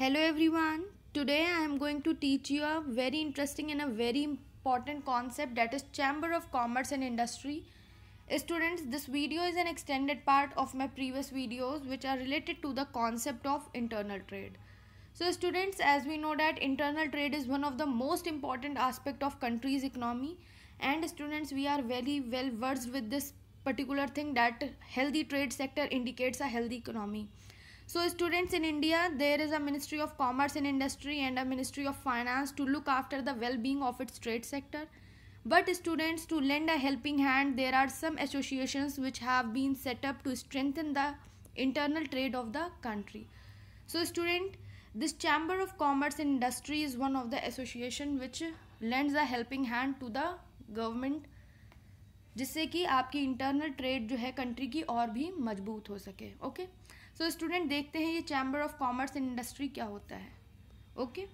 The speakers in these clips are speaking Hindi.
hello everyone today i am going to teach you a very interesting and a very important concept that is chamber of commerce and industry students this video is an extended part of my previous videos which are related to the concept of internal trade so students as we know that internal trade is one of the most important aspect of country's economy and students we are very well versed with this particular thing that healthy trade sector indicates a healthy economy so students in india there is a ministry of commerce and industry and a ministry of finance to look after the well-being of its trade sector but students to lend a helping hand there are some associations which have been set up to strengthen the internal trade of the country so student this chamber of commerce and industry is one of the association which lends a helping hand to the government जिससे कि आपकी इंटरनल ट्रेड जो है कंट्री की और भी मजबूत हो सके okay okay? So so, student देखते हैं ये chamber of commerce and industry क्या होता है okay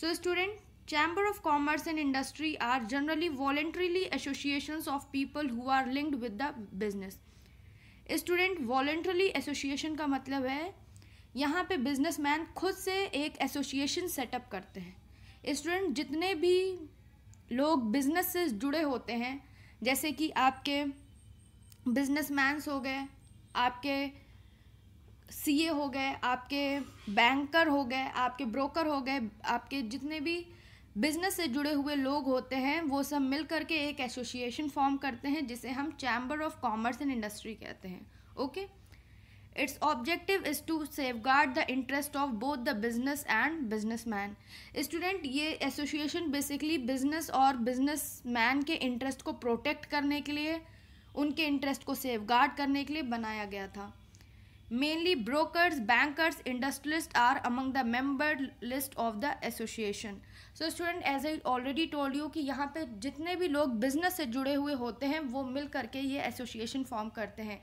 so student chamber of commerce and industry are generally voluntarily association of people who are linked with the business student voluntarily association का मतलब है यहाँ पे बिजनेसमैन खुद से एक एसोसिएशन सेटअप करते हैं स्टूडेंट जितने भी लोग बिजनेस से जुड़े होते हैं जैसे कि आपके बिजनेसमैन्स हो गए आपके सीए हो गए आपके बैंकर हो गए आपके ब्रोकर हो गए आपके जितने भी बिजनेस से जुड़े हुए लोग होते हैं वो सब मिल करके एक एसोसिएशन फॉर्म करते हैं जिसे हम chamber of commerce and industry कहते हैं okay its objective is to safeguard the interest of both the business and businessman student ये एसोसिएशन बेसिकली बिजनेस और बिजनेस मैन के इंटरेस्ट को प्रोटेक्ट करने के लिए उनके इंटरेस्ट को सेफ गार्ड करने के लिए बनाया गया था Mainly brokers, bankers, industrialists are among the member list of the association. So student as I already told you ki yahan pe jitne bhi log business से जुड़े हुए होते हैं वो मिल करके ye association form karte hain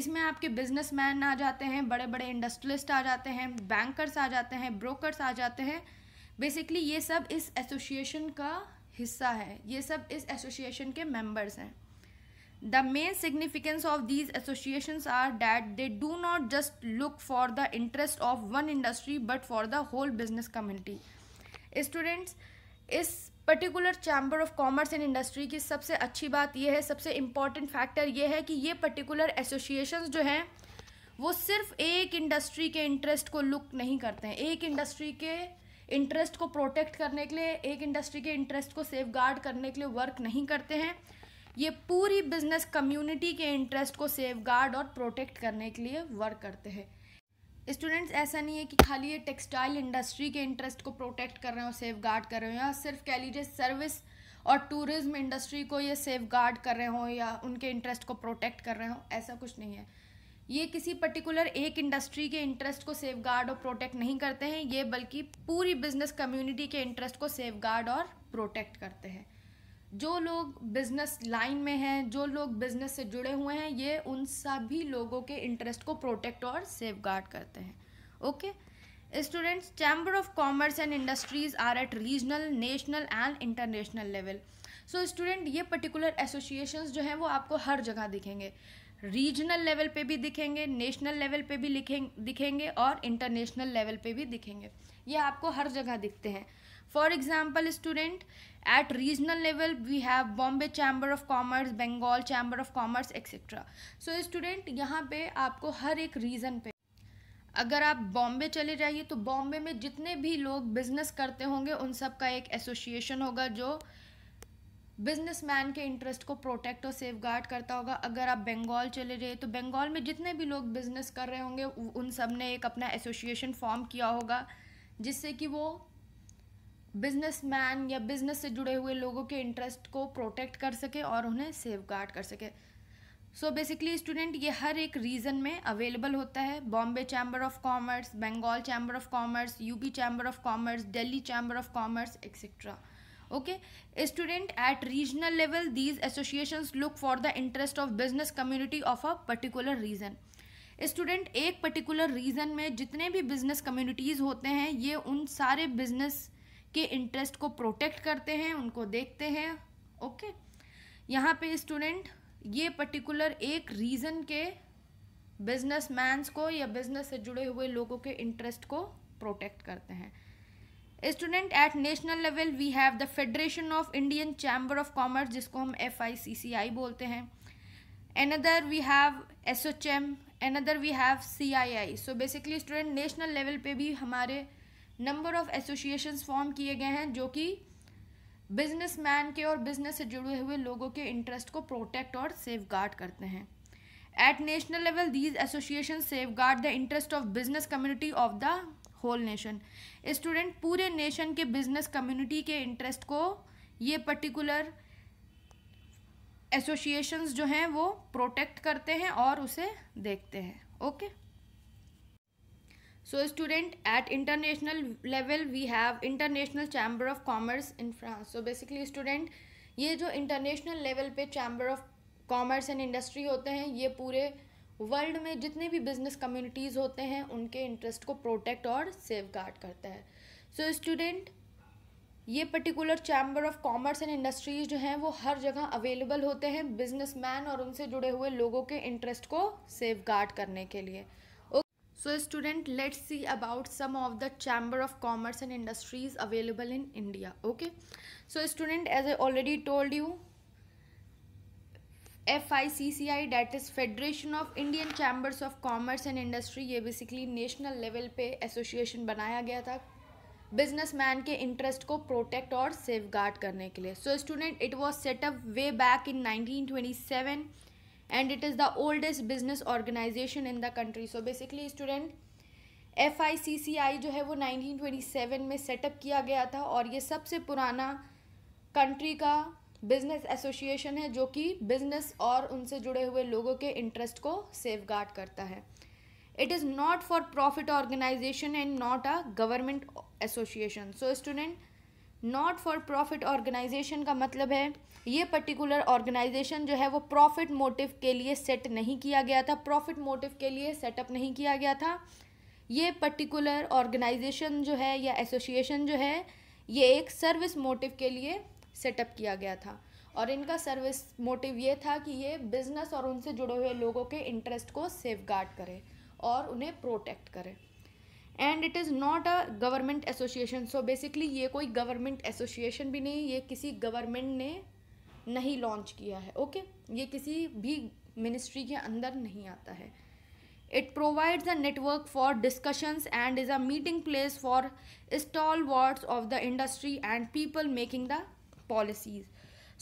इसमें आपके बिजनेसमैन आ जाते हैं बड़े बड़े इंडस्ट्रियलिस्ट आ जाते हैं बैंकर्स आ जाते हैं ब्रोकर्स आ जाते हैं बेसिकली ये सब इस एसोसिएशन का हिस्सा है ये सब इस एसोसिएशन के मेंबर्स हैं the main significance of these association are that they do not just look for the interest of one industry but for the whole business community students इस particular chamber of commerce and industry की सबसे अच्छी बात यह है सबसे इम्पॉर्टेंट फैक्टर ये है कि ये पर्टिकुलर एसोसिएशंस जो हैं वो सिर्फ एक इंडस्ट्री के इंटरेस्ट को लुक नहीं करते हैं एक इंडस्ट्री के इंटरेस्ट को प्रोटेक्ट करने के लिए एक इंडस्ट्री के इंटरेस्ट को सेफ करने के लिए वर्क नहीं करते हैं ये पूरी बिजनेस कम्युनिटी के इंटरेस्ट को गार्ड और प्रोटेक्ट करने के लिए वर्क करते हैं स्टूडेंट्स ऐसा नहीं है कि खाली ये टेक्सटाइल इंडस्ट्री के इंटरेस्ट को प्रोटेक्ट कर रहे हैं और सेफ गार्ड कर रहे हो या सिर्फ कह लीजिए सर्विस और टूरिज्म इंडस्ट्री को ये सेफ गार्ड कर रहे हों या उनके इंटरेस्ट को प्रोटेक्ट कर रहे हों ऐसा कुछ नहीं है ये किसी पर्टिकुलर एक इंडस्ट्री के इंटरेस्ट को सेफ गार्ड और प्रोटेक्ट नहीं करते हैं ये बल्कि पूरी बिजनेस कम्युनिटी के इंटरेस्ट को सेफ गार्ड और प्रोटेक्ट करते हैं जो लोग बिज़नेस लाइन में हैं जो लोग बिज़नेस से जुड़े हुए हैं ये उन सभी लोगों के इंटरेस्ट को प्रोटेक्ट और सेफ करते हैं okay students chamber of commerce and industries are at regional national and international level so student ये पर्टिकुलर एसोसिएशंस जो हैं वो आपको हर जगह दिखेंगे रीजनल लेवल पे भी दिखेंगे नेशनल लेवल पे भी लिखें दिखेंगे और इंटरनेशनल लेवल पे भी दिखेंगे ये आपको हर जगह दिखते हैं for example student at regional level we have Bombay chamber of commerce Bengal chamber of commerce etcetera so student यहाँ पे आपको हर एक रीज़न पे अगर आप बॉम्बे चले जाइए तो बॉम्बे में जितने भी लोग बिजनेस करते होंगे उन सब का एक एसोसिएशन होगा जो बिजनेसमैन के इंटरेस्ट को प्रोटेक्ट और सेफ गार्ड करता होगा अगर आप बंगाल चले जाइए तो बंगाल में जितने भी लोग बिजनेस कर रहे होंगे उन सब ने एक अपना एसोसिएशन फॉर्म किया होगा जिससे कि वो बिजनेसमैन या बिजनेस से जुड़े हुए लोगों के इंटरेस्ट को प्रोटेक्ट कर सके और उन्हें सेफ गार्ड कर सके सो बेसिकली स्टूडेंट ये हर एक रीजन में अवेलेबल होता है Bombay chamber of commerce Bengal chamber of commerce UP chamber of commerce Delhi chamber of commerce etcetera okay student at regional level these association look for the interest of business community of a particular region student एक पर्टिकुलर रीज़न में जितने भी बिजनेस कम्युनिटीज़ होते हैं ये उन सारे बिजनेस के इंटरेस्ट को प्रोटेक्ट करते हैं उनको देखते हैं ओके यहाँ पे स्टूडेंट ये पर्टिकुलर एक रीज़न के बिजनेस मैंस को या बिजनेस से जुड़े हुए लोगों के इंटरेस्ट को प्रोटेक्ट करते हैं student at national level we have the federation of Indian chamber of commerce जिसको हम एफ बोलते हैं another another we have C I I so basically student national level पे भी हमारे नंबर ऑफ एसोसिएशंस फॉर्म किए गए हैं जो कि बिजनेसमैन के और बिजनेस से जुड़े हुए लोगों के इंटरेस्ट को प्रोटेक्ट और सेफ करते हैं at national level these association safeguard the interest of business community of the whole nation student पूरे नेशन के बिजनेस कम्युनिटी के इंटरेस्ट को ये पर्टिकुलर एसोसिएशंस जो हैं वो प्रोटेक्ट करते हैं और उसे देखते हैं okay okay? So student at international level we have international chamber of commerce in France so basically student ये जो इंटरनेशनल लेवल पे chamber of commerce and industry होते हैं ये पूरे वर्ल्ड में जितने भी बिजनेस कम्युनिटीज़ होते हैं उनके इंटरेस्ट को प्रोटेक्ट और सेफ गार्ड करता है सो so, स्टूडेंट ये particular chamber of commerce and industries जो हैं वो हर जगह अवेलेबल होते हैं बिजनेसमैन और उनसे जुड़े हुए लोगों के इंटरेस्ट को सेफ गार्ड करने के लिए so student let's see about some of the chamber of commerce and industries available in India okay so student as I already told you F I C C I that is federation of Indian chambers of commerce and industry ये बेसिकली नेशनल लेवल पे एसोसिएशन बनाया गया था बिजनेस मैन के इंटरेस्ट को प्रोटेक्ट और सेफ गार्ड करने के लिए so student it was set up way back in nineteen twenty seven and it is the oldest business organisation in the country so basically student F I I C C जो है वो नाइनटीन ट्वेंटी सेवन में सेटअप किया गया था और ये सबसे पुराना कंट्री का बिजनेस एसोसिएशन है जो कि बिजनेस और उनसे जुड़े हुए लोगों के इंटरेस्ट को सेफ गार्ड करता है it is not for profit organisation and not a government association so student not for profit organisation का मतलब है ये पर्टिकुलर ऑर्गेनाइजेशन जो है वो प्रॉफिट मोटिव के लिए सेट नहीं किया गया था प्रॉफिट मोटिव के लिए सेटअप नहीं किया गया था ये पर्टिकुलर ऑर्गेनाइजेशन जो है या एसोसिएशन जो है ये एक सर्विस मोटिव के लिए सेटअप किया गया था और इनका सर्विस मोटिव ये था कि ये बिज़नेस और उनसे जुड़े हुए लोगों के इंटरेस्ट को सेफ गार्ड करें और उन्हें प्रोटेक्ट करें and it is not a government association so basically ये कोई गवर्नमेंट एसोसिएशन भी नहीं ये किसी गवर्नमेंट ने नहीं लॉन्च किया है ओके okay? ये किसी भी मिनिस्ट्री के अंदर नहीं आता है it provides a network for discussions and is a meeting place for stalwarts of the industry and people making the policies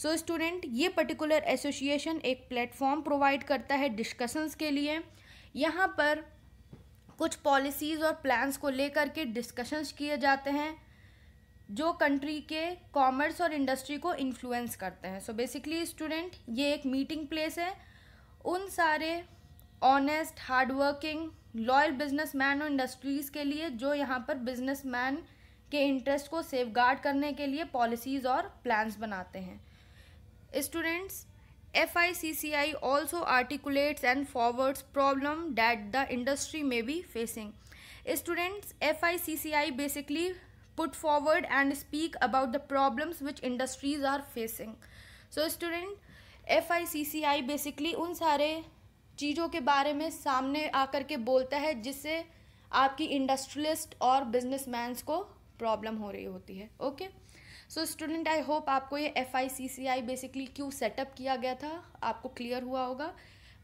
so student ये पर्टिकुलर एसोसिएशन एक प्लेटफॉर्म प्रोवाइड करता है डिस्कशंस के लिए यहाँ पर कुछ पॉलिसीज़ और प्लान्स को लेकर के डिस्कशंस किए जाते हैं जो कंट्री के कॉमर्स और इंडस्ट्री को इन्फ्लुएंस करते हैं सो बेसिकली स्टूडेंट ये एक मीटिंग प्लेस है उन सारे ऑनेस्ट हार्डवर्किंग लॉयल मैन और इंडस्ट्रीज़ के लिए जो यहाँ पर बिजनेस मैन के इंटरेस्ट को गार्ड करने के लिए पॉलिसीज़ और प्लान्स बनाते हैं students F I C C I also articulates and forwards problem that the industry may be facing students F I C C I basically put forward and speak about the problems which industries are facing so student F I C C I basically उन सारे चीज़ों के बारे में सामने आकर के बोलता है जिससे आपकी इंडस्ट्रियलिस्ट और बिजनेस मैंस को प्रॉब्लम हो रही होती है okay okay? So student I hope आपको ये F I C C I basically क्यों सेटअप किया गया था आपको क्लियर हुआ होगा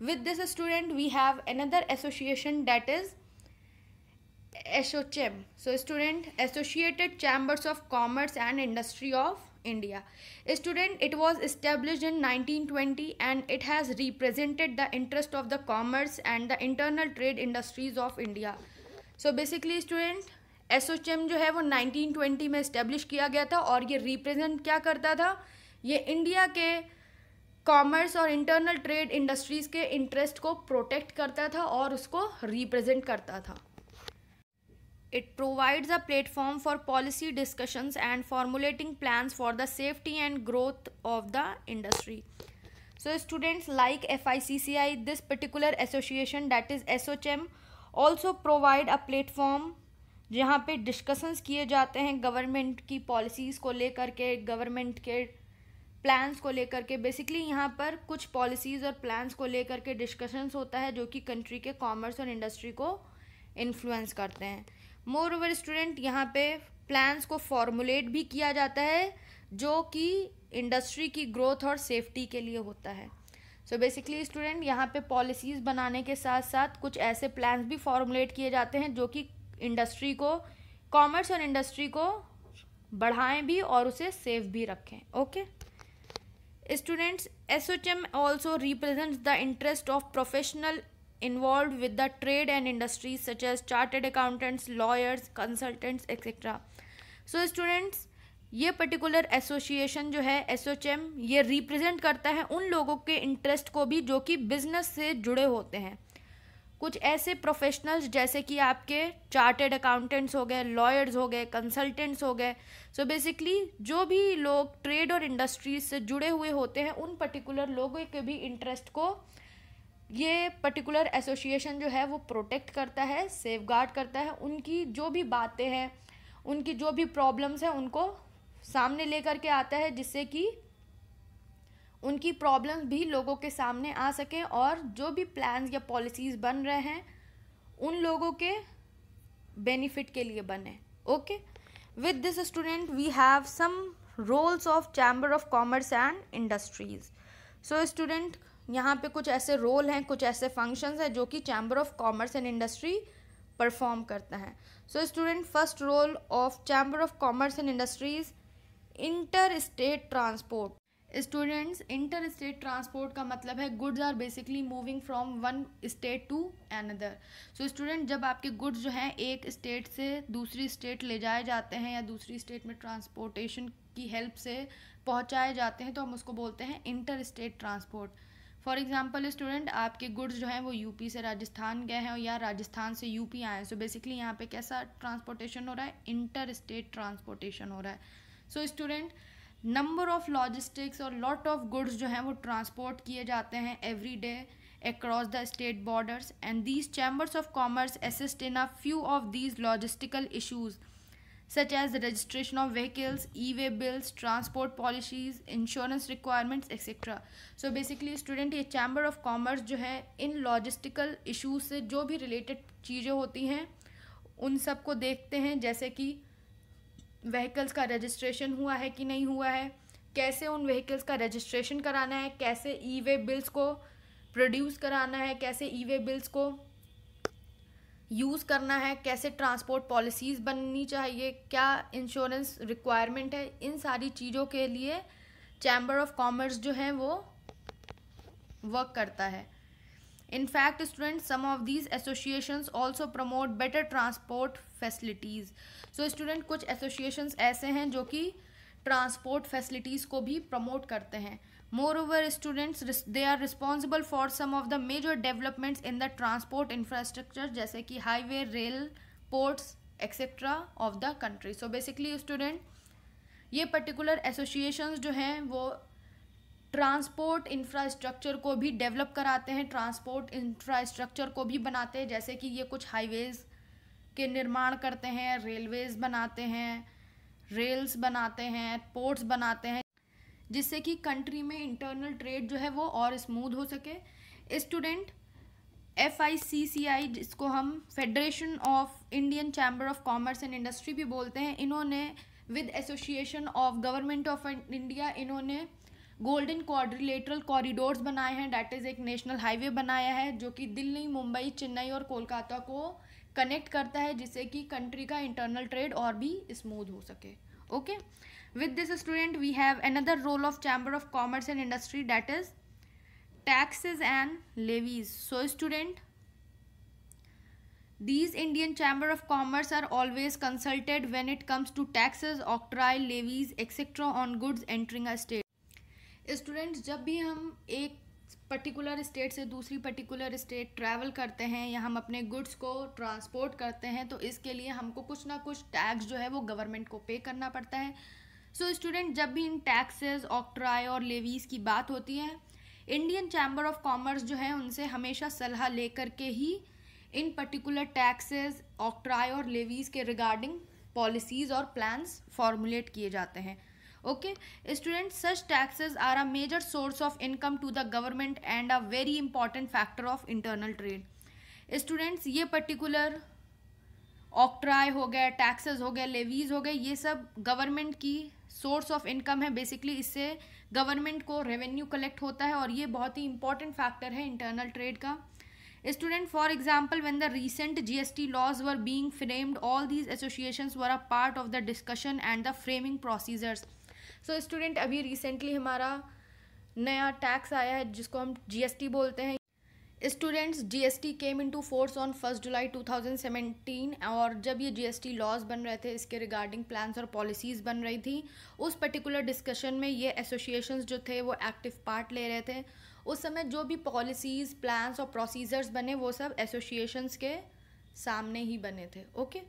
with this student we have another association that is ASSOCHAM so student associated chambers of commerce and industry of India student it was establish in nineteen twenty and it has represented the interest of the commerce and the internal trade industries of India so basically student ASSOCHAM जो है वो 1920 में इस्टेब्लिश किया गया था और ये रिप्रेजेंट क्या करता था ये इंडिया के कॉमर्स और इंटरनल ट्रेड इंडस्ट्रीज़ के इंटरेस्ट को प्रोटेक्ट करता था और उसको रिप्रेजेंट करता था it provides a platform for policy discussions and formulating plan for the safety and growth of the industry so students like F I I C C this particular association that is ASSOCHAM also provide a platform जहाँ पे डिस्कशंस किए जाते हैं गवर्नमेंट की पॉलिसीज़ को लेकर के गवर्नमेंट के प्लान्स को लेकर के बेसिकली यहाँ पर कुछ पॉलिसीज़ और प्लान्स को लेकर के डिस्कशंस होता है जो कि कंट्री के कॉमर्स और इंडस्ट्री को इन्फ्लुएंस करते हैं मोर ओवर स्टूडेंट यहाँ पे प्लान्स को फॉर्मुलेट भी किया जाता है जो कि इंडस्ट्री की ग्रोथ और सेफ्टी के लिए होता है सो बेसिकली स्टूडेंट यहाँ पे पॉलिसीज़ बनाने के साथ साथ कुछ ऐसे प्लान्स भी फॉर्मुलेट किए जाते हैं जो कि इंडस्ट्री को कॉमर्स और इंडस्ट्री को बढ़ाएं भी और उसे सेफ भी रखें okay students S H M also represent the interest of professional involve with the trade and industries such as chartered accountants lawyers consultants etcetera so students ये पर्टिकुलर एसोसिएशन जो है एस ये रिप्रेजेंट करता है उन लोगों के इंटरेस्ट को भी जो कि बिजनेस से जुड़े होते हैं कुछ ऐसे प्रोफेशनल्स जैसे कि आपके चार्टेड अकाउंटेंट्स हो गए लॉयर्स हो गए कंसल्टेंट्स हो गए सो बेसिकली जो भी लोग ट्रेड और इंडस्ट्रीज से जुड़े हुए होते हैं उन पर्टिकुलर लोगों के भी इंटरेस्ट को ये पर्टिकुलर एसोसिएशन जो है वो प्रोटेक्ट करता है सेफ करता है उनकी जो भी बातें हैं उनकी जो भी प्रॉब्लम्स हैं उनको सामने लेकर के आता है जिससे कि उनकी प्रॉब्लम्स भी लोगों के सामने आ सकें और जो भी प्लान्स या पॉलिसीज़ बन रहे हैं उन लोगों के बेनिफिट के लिए बने okay with this student we have some roles of chamber of commerce and industries so student यहाँ पे कुछ ऐसे रोल हैं कुछ ऐसे फंक्शंस हैं जो कि chamber of commerce and industry perform करते हैं so student first role of chamber of commerce and industries inter state transport students inter state transport का मतलब है goods are basically moving from one state to another so student जब आपके गुड्स जो हैं एक स्टेट से दूसरी स्टेट ले जाए जाते हैं या दूसरी स्टेट में ट्रांसपोर्टेशन की हेल्प से पहुंचाए जाते हैं तो हम उसको बोलते हैं inter state transport for example student आपके गुड्स जो हैं वो यूपी से राजस्थान गए हैं या राजस्थान से यूपी आए हैं सो बेसिकली यहाँ पे कैसा ट्रांसपोर्टेशन हो रहा है इंटर स्टेट ट्रांसपोर्टेशन हो रहा है so so, student number of logistics और लॉट ऑफ गुड्स जो हैं वो ट्रांसपोर्ट किए जाते हैं every day across the state borders and these chambers of commerce assist in a few of these logistical issues such as registration of vehicles E way bills transport policies insurance requirements etcetera so basically student ये चैम्बर ऑफ कॉमर्स जो है इन लॉजिस्टिकल इशूज से जो भी रिलेटेड चीज़ें होती हैं उन सब को देखते हैं जैसे कि व्हीकल्स का रजिस्ट्रेशन हुआ है कि नहीं हुआ है कैसे उन व्हीकल्स का रजिस्ट्रेशन कराना है कैसे ई वे बिल्स को प्रोड्यूस कराना है कैसे ई वे बिल्स को यूज़ करना है कैसे ट्रांसपोर्ट पॉलिसीज़ बननी चाहिए क्या इंश्योरेंस रिक्वायरमेंट है इन सारी चीज़ों के लिए चैम्बर ऑफ कॉमर्स जो हैं वो वर्क करता है in fact students, some of these associations also promote better transport facilities. So, student, कुछ एसोशिएशन ऐसे हैं जो कि ट्रांसपोर्ट फैसिलिटीज़ को भी प्रमोट करते हैं moreover students they are responsible for some of the major developments in the transport infrastructure जैसे कि highway rail ports etcetera of the country so basically student ये पर्टिकुलर एसोसिएशन जो हैं वो ट्रांसपोर्ट इंफ्रास्ट्रक्चर को भी डेवलप कराते हैं ट्रांसपोर्ट इंफ्रास्ट्रक्चर को भी बनाते हैं जैसे कि ये कुछ हाईवेज़ के निर्माण करते हैं रेलवेज़ बनाते हैं रेल्स बनाते हैं पोर्ट्स बनाते हैं जिससे कि कंट्री में इंटरनल ट्रेड जो है वो और स्मूथ हो सके student F I C C I जिसको हम federation of Indian chamber of commerce and industry भी बोलते हैं इन्होंने with association of government of India इन्होंने गोल्डन क्वाड्रिलेटरल कॉरिडोर्स बनाए हैं डैट इज़ एक नेशनल हाईवे बनाया है जो कि दिल्ली मुंबई चेन्नई और कोलकाता को कनेक्ट करता है जिससे कि कंट्री का इंटरनल ट्रेड और भी स्मूथ हो सके okay with this student we have another role of chamber of commerce and industry that is taxes and levies so student these indian chamber of commerce are always consulted when it comes to taxes octroi levies etc on goods entering a state students जब भी हम एक पर्टिकुलर स्टेट से दूसरी पर्टिकुलर स्टेट ट्रैवल करते हैं या हम अपने गुड्स को ट्रांसपोर्ट करते हैं तो इसके लिए हमको कुछ ना कुछ टैक्स जो है वो गवर्नमेंट को पे करना पड़ता है सो so, स्टूडेंट जब भी इन टैक्सेस ऑक्ट्राय और लेवीज़ की बात होती है इंडियन चैम्बर ऑफ कॉमर्स जो है उनसे हमेशा सलाह लेकर के ही इन पर्टिकुलर टैक्सेस ऑक्ट्राय और लेवीज़ के रिगार्डिंग पॉलिसीज़ और प्लान्स फॉर्मुलेट किए जाते हैं okay student such taxes are a major source of income to the government and a very important factor of internal trade students ये पर्टिकुलर ऑक्ट्राई हो गए टैक्सेस हो गए लेवीज हो गए ये सब गवर्नमेंट की सोर्स ऑफ इनकम है बेसिकली इससे गवर्नमेंट को रेवेन्यू कलेक्ट होता है और ये बहुत ही इंपॉर्टेंट फैक्टर है इंटरनल ट्रेड का student for example when the recent G S T laws were being framed all these associations were a part of the discussion and the framing procedures so so, student अभी रिसेंटली हमारा नया टैक्स आया है जिसको हम जीएसटी बोलते हैं students GST came into force on first July 2017 और जब ये जीएसटी लॉज बन रहे थे इसके रिगार्डिंग प्लान्स और पॉलिसीज़ बन रही थी उस पर्टिकुलर डिस्कशन में ये एसोसिएशंस जो थे वो एक्टिव पार्ट ले रहे थे उस समय जो भी पॉलिसीज़ प्लान्स और प्रोसीजर्स बने वो सब एसोसिएशंस के सामने ही बने थे okay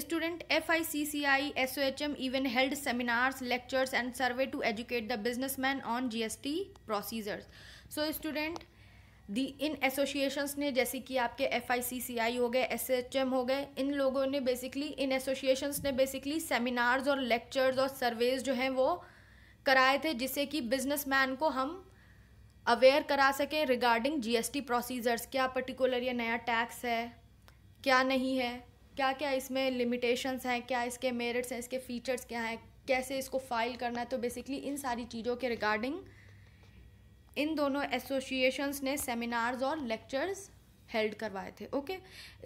student F I C C I S O H M even held seminars lectures and survey to educate the business man on G S T procedures so student दी इन एसोसिएशंस ने जैसे कि आपके एफ आई सी सी आई हो गए एस एच एम हो गए इन लोगों ने बेसिकली इन एसोसिएशंस ने बेसिकली सेमिनार्स और लेक्चर्स और सर्वेज जो हैं वो कराए थे जिससे कि बिज़नेस मैन को हम अवेयर करा सकें regarding G S T procedures क्या पर्टिकुलर या नया टैक्स है क्या नहीं है क्या क्या इसमें लिमिटेशंस हैं क्या इसके मेरिट्स हैं इसके फ़ीचर्स क्या हैं कैसे इसको फाइल करना है तो बेसिकली इन सारी चीज़ों के रिगार्डिंग इन दोनों एसोसिएशंस ने सेमिनार्स और लेक्चर्स हेल्ड करवाए थे okay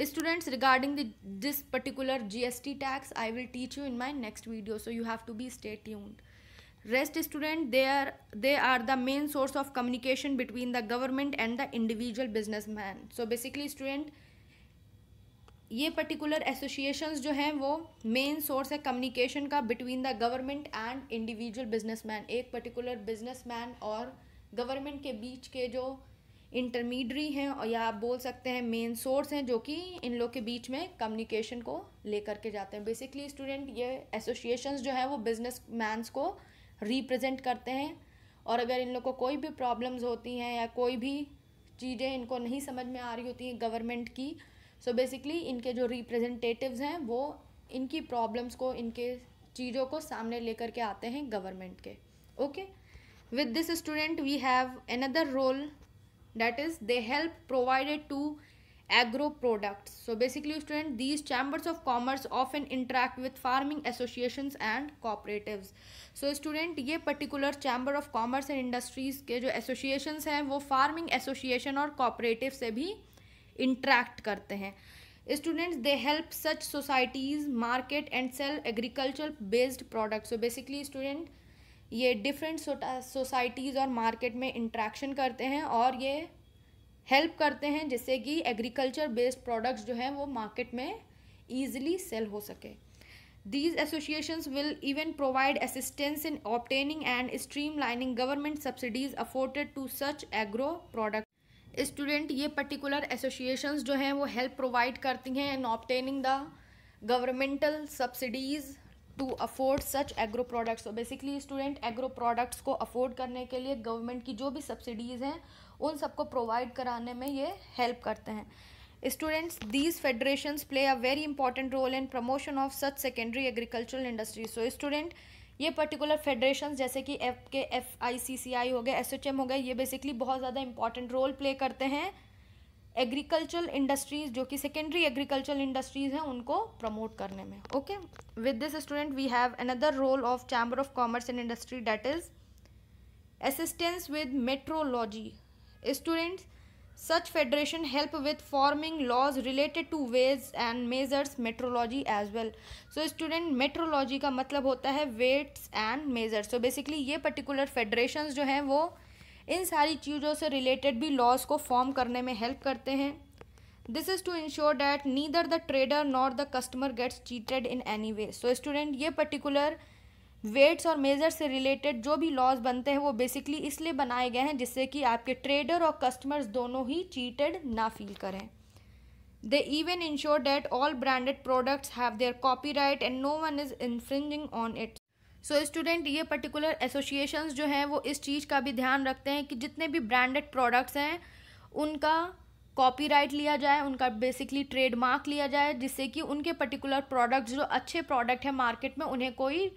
students regarding this particular GST tax I will teach you in my next video so you have to be stay tuned student they are they are the main source of communication between the government and the individual business man so basically student ये पर्टिकुलर एसोसिएशन जो हैं वो मेन सोर्स है कम्युनिकेशन का between the government and individual businessman एक पर्टिकुलर बिजनेसमैन और गवर्नमेंट के बीच के जो इंटरमीडरी हैं और या आप बोल सकते हैं मेन सोर्स हैं जो कि इन लोग के बीच में कम्युनिकेशन को लेकर के जाते हैं बेसिकली स्टूडेंट ये एसोसिएशंस जो हैं वो बिजनेस मैंस को रिप्रेजेंट करते हैं और अगर इन लोग को कोई भी प्रॉब्लम्स होती हैं या कोई भी चीज़ें इनको नहीं समझ में आ रही होती हैं गवर्नमेंट की सो so बेसिकली इनके जो रिप्रेजेंटेटिव्स हैं वो इनकी प्रॉब्लम्स को इनके चीज़ों को सामने लेकर के आते हैं गवर्नमेंट के okay with this student we have another role that is they help provided to agro products so basically student these chambers of commerce often interact with farming association and cooperative so student ये particular chamber of commerce and industries के जो एसोसिएशन हैं वो फार्मिंग एसोसिएशन और कॉपरेटिव से भी इंट्रैक्ट करते हैं students they help such societies market and sell agriculture based products so basically student ये डिफरेंट सोसाइटीज़ और मार्केट में इंट्रैक्शन करते हैं और ये हेल्प करते हैं जिससे कि एग्रीकल्चर बेस्ड प्रोडक्ट्स जो हैं वो मार्केट में ईजिली सेल हो सके these association will even provide assistance in obtaining and streamlining government subsidies afforded to such agro product student ये पर्टिकुलर एसोसिएशंस जो हैं वो हेल्प प्रोवाइड करती हैं in obtaining the governmental subsidies to afford such agro products basically student agro products को अफोर्ड करने के लिए गवर्नमेंट की जो भी सब्सिडीज़ हैं उन सबको प्रोवाइड कराने में ये हेल्प करते हैं students these federation play a very important role in promotion of such secondary agricultural industries so student ये पर्टिकुलर फेडरेशन जैसे कि एफ के एफ आई सी सी आई हो गए एस एच एम हो गए ये बेसिकली बहुत ज़्यादा इंपॉर्टेंट रोल प्ले करते हैं एग्रीकल्चरल इंडस्ट्रीज जो कि सेकेंडरी एग्रीकल्चरल इंडस्ट्रीज हैं उनको प्रमोट करने में okay with this student we have another role of chamber of commerce and industry that is assistance with metrology students Such federation help with forming laws related to weights and measures metrology as well. So student metrology ka matlab hota hai weights and measures. So basically ye particular federations jo hain wo in sari cheezon se related bhi laws ko form karne mein help karte hain this is to ensure that neither the trader nor the customer gets cheated in any way so student ye particular weights और मेज़र से रिलेटेड जो भी लॉज बनते हैं वो बेसिकली इसलिए बनाए गए हैं जिससे कि आपके ट्रेडर और कस्टमर्स दोनों ही चीटेड ना फील करें they even ensure that all branded products have their copyright and no one is infringing on it so student ये पर्टिकुलर एसोसिएशंस जो हैं वो इस चीज़ का भी ध्यान रखते हैं कि जितने भी ब्रांडेड प्रोडक्ट्स हैं उनका कॉपीराइट लिया जाए उनका बेसिकली ट्रेडमार्क लिया जाए जिससे कि उनके पर्टिकुलर प्रोडक्ट्स जो अच्छे प्रोडक्ट हैं मार्केट में उन्हें कोई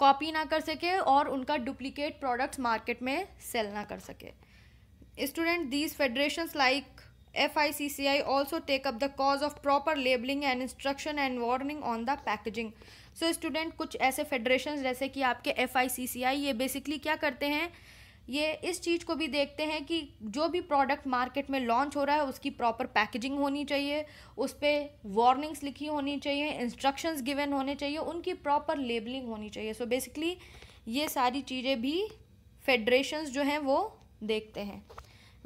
कॉपी ना कर सके और उनका डुप्लीकेट प्रोडक्ट्स मार्केट में सेल ना कर सके student these federations like F I C C I also take up the cause of proper labelling and instruction and warning on the packaging so student कुछ ऐसे फेडरेशन जैसे कि आपके एफ आई सी सी आई ये बेसिकली क्या करते हैं ये इस चीज़ को भी देखते हैं कि जो भी प्रोडक्ट मार्केट में लॉन्च हो रहा है उसकी प्रॉपर पैकेजिंग होनी चाहिए उस पर वार्निंग्स लिखी होनी चाहिए इंस्ट्रक्शंस गिवन होने चाहिए उनकी प्रॉपर लेबलिंग होनी चाहिए सो so बेसिकली ये सारी चीज़ें भी फेडरेशंस जो हैं वो देखते हैं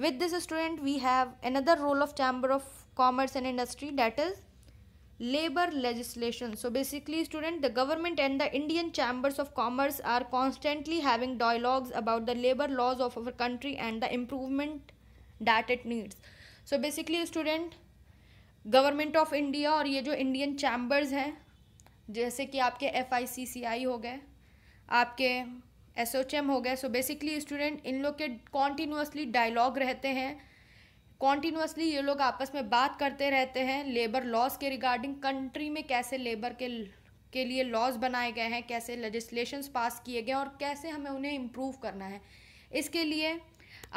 with this student we have another role of chamber of commerce and industry that is labour legislation so basically student the government and the Indian chambers of commerce are constantly having dialogues about the labour laws of our country and the improvement that it needs so basically student government of India और ये जो इंडियन चैम्बर्स हैं जैसे कि आपके एफ आई सी सी आई हो गए आपके एसओ एम हो गए सो बेसिकली स्टूडेंट इन लोग के कॉन्टीन्यूसली डायलॉग रहते हैं कॉन्टीन्यूसली ये लोग आपस में बात करते रहते हैं लेबर लॉस के रिगार्डिंग कंट्री में कैसे लेबर के के लिए लॉज बनाए गए हैं कैसे लजिस्लेशन पास किए गए और कैसे हमें उन्हें इम्प्रूव करना है इसके लिए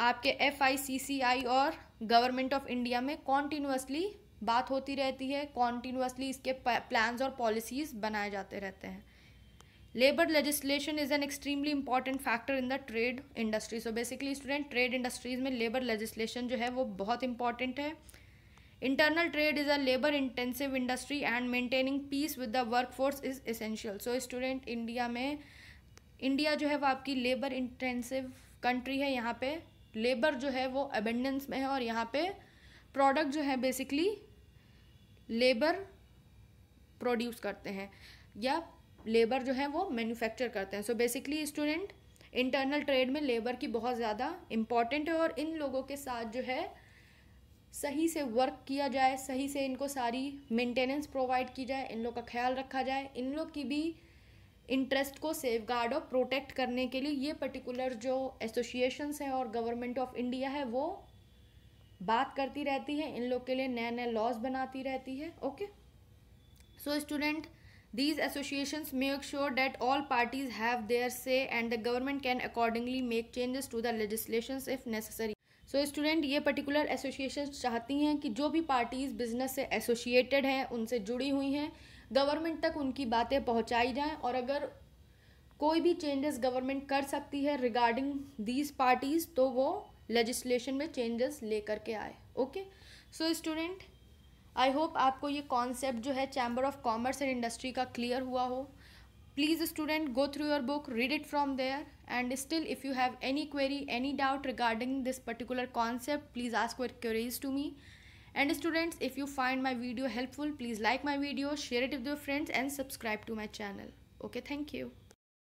आपके एफ और गवर्नमेंट ऑफ इंडिया में कॉन्टीन्यूसली बात होती रहती है कॉन्टीन्यूसली इसके प्लान्स और पॉलिसीज़ बनाए जाते रहते हैं labour legislation is an extremely important factor in the trade industry so basically student trade industries में लेबर लेजिस्लेशन जो है वो बहुत इंपॉर्टेंट है internal trade is a labour intensive industry and maintaining peace with the workforce is essential so student India में इंडिया जो है वो आपकी लेबर इंटेंसिव कंट्री है यहाँ पे लेबर जो है वो अबेंडेंस में है और यहाँ पे प्रोडक्ट जो है बेसिकली लेबर प्रोड्यूस करते हैं या लेबर जो है वो मैन्युफैक्चर करते हैं so basically student internal trade में लेबर की बहुत ज़्यादा इम्पॉर्टेंट है और इन लोगों के साथ जो है सही से वर्क किया जाए सही से इनको सारी मेंटेनेंस प्रोवाइड की जाए इन लोग का ख्याल रखा जाए इन लोग की भी इंटरेस्ट को सेफ गार्ड और प्रोटेक्ट करने के लिए ये पर्टिकुलर जो एसोसिएशंस हैं और गवर्नमेंट ऑफ इंडिया है वो बात करती रहती है इन लोग के लिए नए नए लॉज बनाती रहती है okay so student These associations make sure that all parties have their say and the government can accordingly make changes to the legislations if necessary. So so, student ये पर्टिकुलर एसोसिएशन चाहती हैं कि जो भी पार्टीज़ बिजनेस से एसोसिएटेड हैं उनसे जुड़ी हुई हैं गवर्नमेंट तक उनकी बातें पहुंचाई जाएं और अगर कोई भी चेंजेस गवर्नमेंट कर सकती है रिगार्डिंग दीज पार्टीज़ तो वो लेजिस्लेशन में चेंजेस लेकर के आए okay so student I hope आपको ये कॉन्सेप्ट जो है chamber of commerce and industry का क्लियर हुआ हो please student go through your book read it from there and still if you have any query any doubt regarding this particular concept please ask your queries to me and students if you find my video helpful please like my video share it with your friends and subscribe to my channel okay thank you